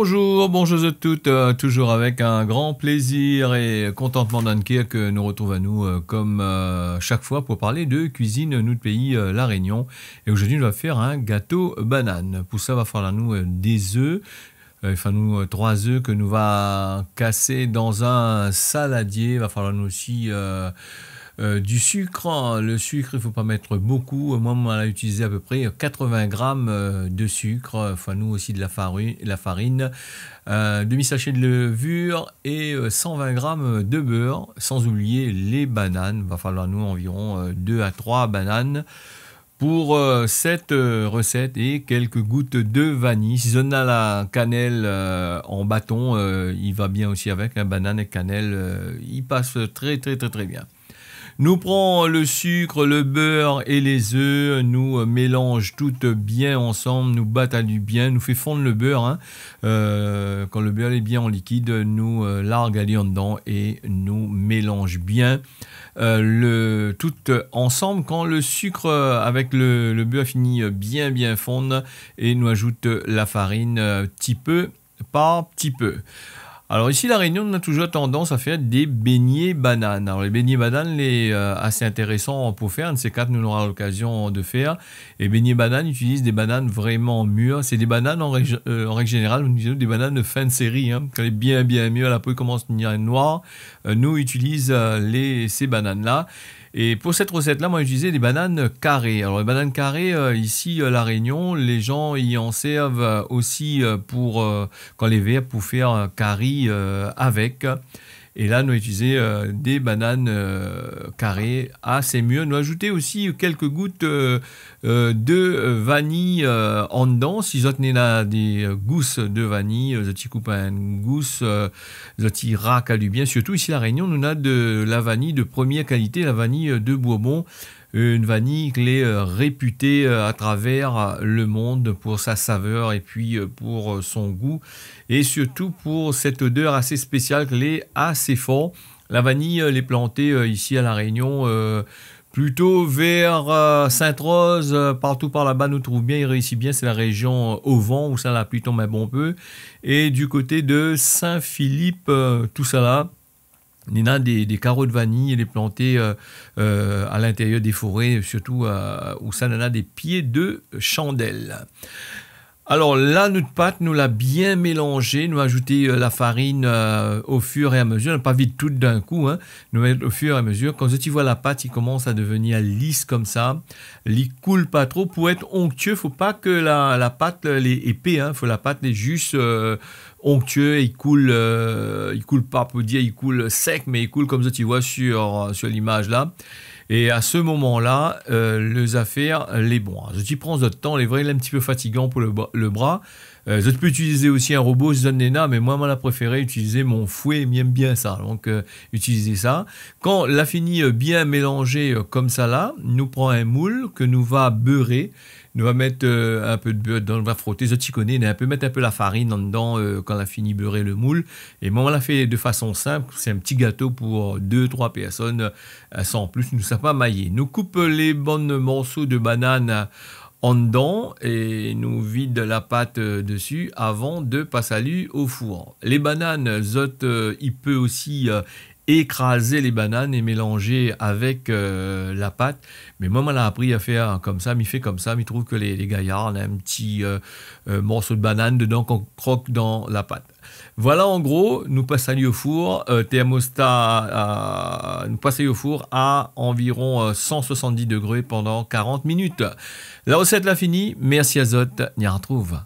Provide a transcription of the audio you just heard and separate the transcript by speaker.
Speaker 1: Bonjour, bonjour à toutes, euh, toujours avec un grand plaisir et contentement danne que nous retrouvons à nous euh, comme euh, chaque fois pour parler de cuisine, notre pays, La Réunion. Et aujourd'hui, on va faire un gâteau banane. Pour ça, va falloir nous des œufs, enfin nous trois œufs que nous va casser dans un saladier. Il va falloir nous aussi euh, du sucre, hein. le sucre, il faut pas mettre beaucoup. Moi, on a utilisé à peu près 80 euh, grammes euh, de sucre. Enfin, nous aussi de la farine, la farine demi-sachet de levure et 120 g de beurre. Sans oublier les bananes. Il va falloir nous environ 2 à 3 bananes pour cette recette et quelques gouttes de vanille. Si on a la cannelle en bâton, il va bien aussi avec. un banane et cannelle, il passe très très très très bien. Nous prenons le sucre, le beurre et les œufs, nous euh, mélange tout bien ensemble, nous du bien, nous fait fondre le beurre. Hein. Euh, quand le beurre est bien en liquide, nous euh, largue dedans et nous mélange bien le tout ensemble. Quand le sucre avec le, beurre finit bien bien fondre et nous ajoute la farine petit peu par petit peu. Alors ici, la Réunion, on a toujours tendance à faire des beignets bananes. Alors les beignets bananes, les euh, assez intéressant pour faire. Un de ces quatre, nous aurons l'occasion de faire. Et beignets bananes utilisent des bananes vraiment mûres. C'est des bananes en, règle euh, générale, on utilise des bananes de fin de série. Hein. quand elle est bien bien mûre, la peau commence à devenir noire. Euh, nous utilisons les, ces bananes là. Et pour cette recette-là, moi, j'utilisais des bananes carrées. Alors, les bananes carrées, euh, ici, à euh, La Réunion, les gens y en servent euh, aussi pour, quand les verts, pour faire un curry avec. Et là, nous avons utilisé euh, des bananes euh, carrées. Ah, c'est mieux. Nous avons aussi quelques gouttes euh, de vanille en dedans. Si vous avez des gousses de vanille, vous avez coupé une gousse, vous avez racalu bien. Surtout ici La Réunion, nous a de la vanille de première qualité, la vanille de Bourbon. Une vanille qui est euh, réputée euh, à travers euh, le monde pour sa saveur et puis pour son goût et surtout pour cette odeur assez spéciale qui est assez forte. La vanille, elle est plantée ici à La Réunion plutôt vers Sainte-Rose, partout par là-bas, nous trouvons bien, il réussit bien, c'est la région au vent où ça la pluie tombe un bon peu. Et du côté de Saint-Philippe, tout ça là, on a des, carreaux de vanille, les planter euh, euh, à l'intérieur des forêts, surtout où ça en a des pieds de chandelle. Alors là, notre pâte, nous l'a bien mélangé, Nous ajouté euh, la farine au fur et à mesure. Pas vite tout d'un coup. Hein. Nous au fur et à mesure. Quand tu vois la pâte, il commence à devenir lisse comme ça. Il coule pas trop. Pour être onctueux, faut pas que la, pâte les est épais. Hein. Faut la pâte elle juste onctueux, il coule, euh, il coule pas, peut dire, il coule sec, mais il coule comme ça, tu vois sur, euh, sur l'image là. Et à ce moment-là, euh, les affaires, les bons. Je t'y prends de temps, les vrais, il est un petit peu fatigant pour le, bras. je peux utiliser aussi un robot, je mais moi, moi, la préférée, utiliser mon fouet, j'aime bien ça. Donc, utilisez utiliser ça. Quand la fini bien mélangée comme ça là, nous prend un moule que nous va beurrer on va mettre euh, un peu de beurre dedans, on va frotter, on va un peu mettre un peu la farine en dedans euh, quand on a fini beurrer le moule. Et moi, on l'a fait de façon simple, c'est un petit gâteau pour 2-3 personnes, euh, sans plus, nous ça pas maillé. Nous coupe les bonnes morceaux de banane en dedans et nous vide la pâte dessus avant de passer à au four. Les bananes zot il peut aussi écraser les bananes et mélanger avec euh, la pâte. Mais moi, on a appris à faire comme ça, m'y fait comme ça, il trouve que les, gaillards, on un petit euh, euh, morceau de banane dedans qu'on croque dans la pâte. Voilà, en gros, nous passons au four, thermostat, nous passons au four à environ 170 degrés pendant 40 minutes. La recette l'a finie. merci Azote. n'y on retrouve.